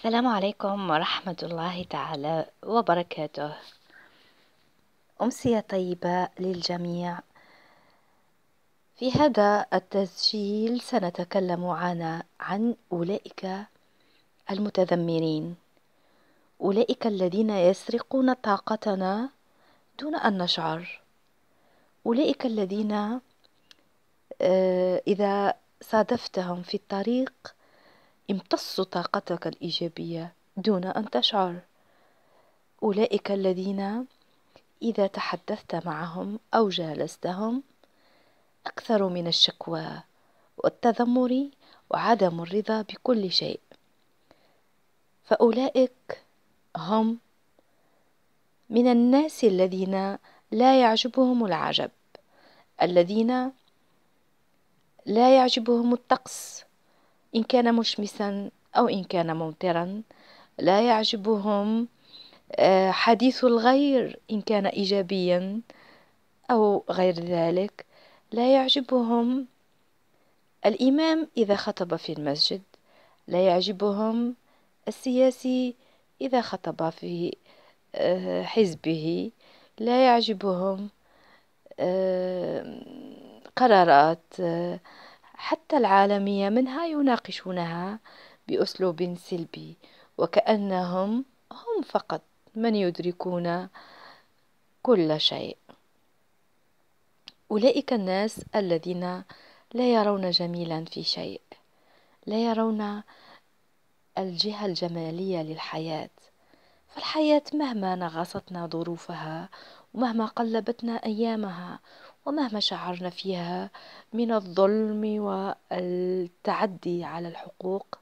السلام عليكم ورحمة الله تعالى وبركاته أمسية طيبة للجميع في هذا التسجيل سنتكلم عن عن أولئك المتذمرين أولئك الذين يسرقون طاقتنا دون أن نشعر أولئك الذين آه، إذا صادفتهم في الطريق امتص طاقتك الإيجابية دون أن تشعر أولئك الذين إذا تحدثت معهم أو جالستهم أكثر من الشكوى والتذمر وعدم الرضا بكل شيء فأولئك هم من الناس الذين لا يعجبهم العجب الذين لا يعجبهم الطقس إن كان مشمسا أو إن كان ممطرا لا يعجبهم آه، حديث الغير إن كان إيجابيا أو غير ذلك لا يعجبهم الإمام إذا خطب في المسجد لا يعجبهم السياسي إذا خطب في آه، حزبه لا يعجبهم آه، قرارات حتى العالمية منها يناقشونها بأسلوب سلبي وكأنهم هم فقط من يدركون كل شيء أولئك الناس الذين لا يرون جميلا في شيء لا يرون الجهة الجمالية للحياة فالحياة مهما نغصتنا ظروفها ومهما قلبتنا أيامها ومهما شعرنا فيها من الظلم والتعدي على الحقوق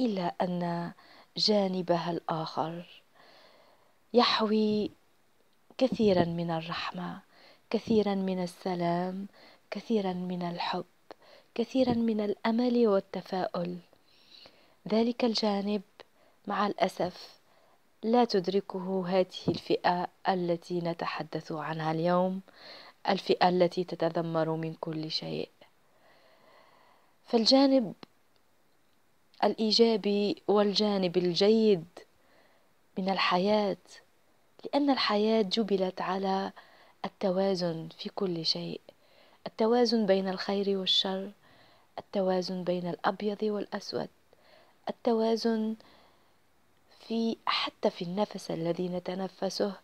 إلا أن جانبها الآخر يحوي كثيرا من الرحمة كثيرا من السلام كثيرا من الحب كثيرا من الأمل والتفاؤل ذلك الجانب مع الأسف لا تدركه هذه الفئة التي نتحدث عنها اليوم الفئة التي تتذمر من كل شيء فالجانب الايجابي والجانب الجيد من الحياه لان الحياه جبلت على التوازن في كل شيء التوازن بين الخير والشر التوازن بين الابيض والاسود التوازن في حتى في النفس الذي نتنفسه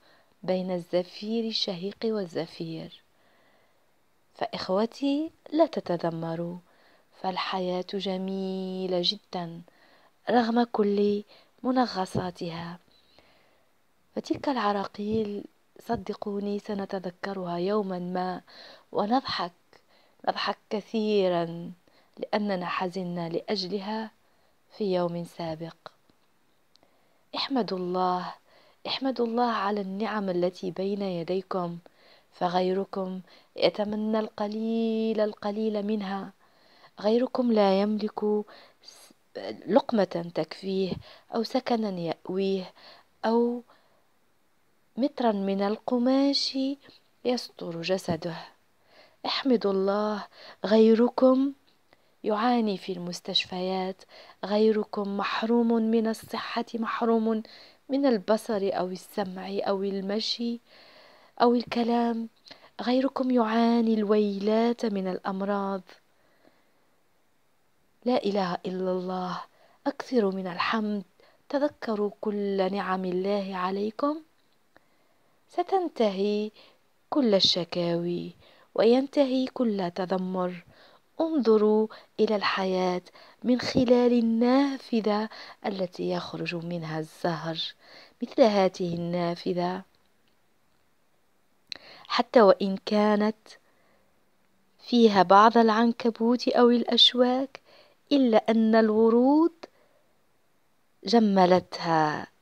بين الزفير الشهيق والزفير فإخوتي لا تتذمروا فالحياة جميلة جدا رغم كل منغصاتها فتلك العراقيل صدقوني سنتذكرها يوما ما ونضحك نضحك كثيرا لأننا حزنا لأجلها في يوم سابق احمدوا الله احمدوا الله على النعم التي بين يديكم فغيركم يتمنى القليل القليل منها غيركم لا يملك لقمة تكفيه أو سكنا يأويه أو مترا من القماش يستر جسده احمدوا الله غيركم يعاني في المستشفيات غيركم محروم من الصحة محروم من البصر أو السمع أو المشي أو الكلام غيركم يعاني الويلات من الأمراض لا إله إلا الله أكثروا من الحمد تذكروا كل نعم الله عليكم ستنتهي كل الشكاوي وينتهي كل تذمر انظروا الى الحياه من خلال النافذه التي يخرج منها الزهر مثل هاته النافذه حتى وإن كانت فيها بعض العنكبوت أو الأشواك إلا أن الورود جملتها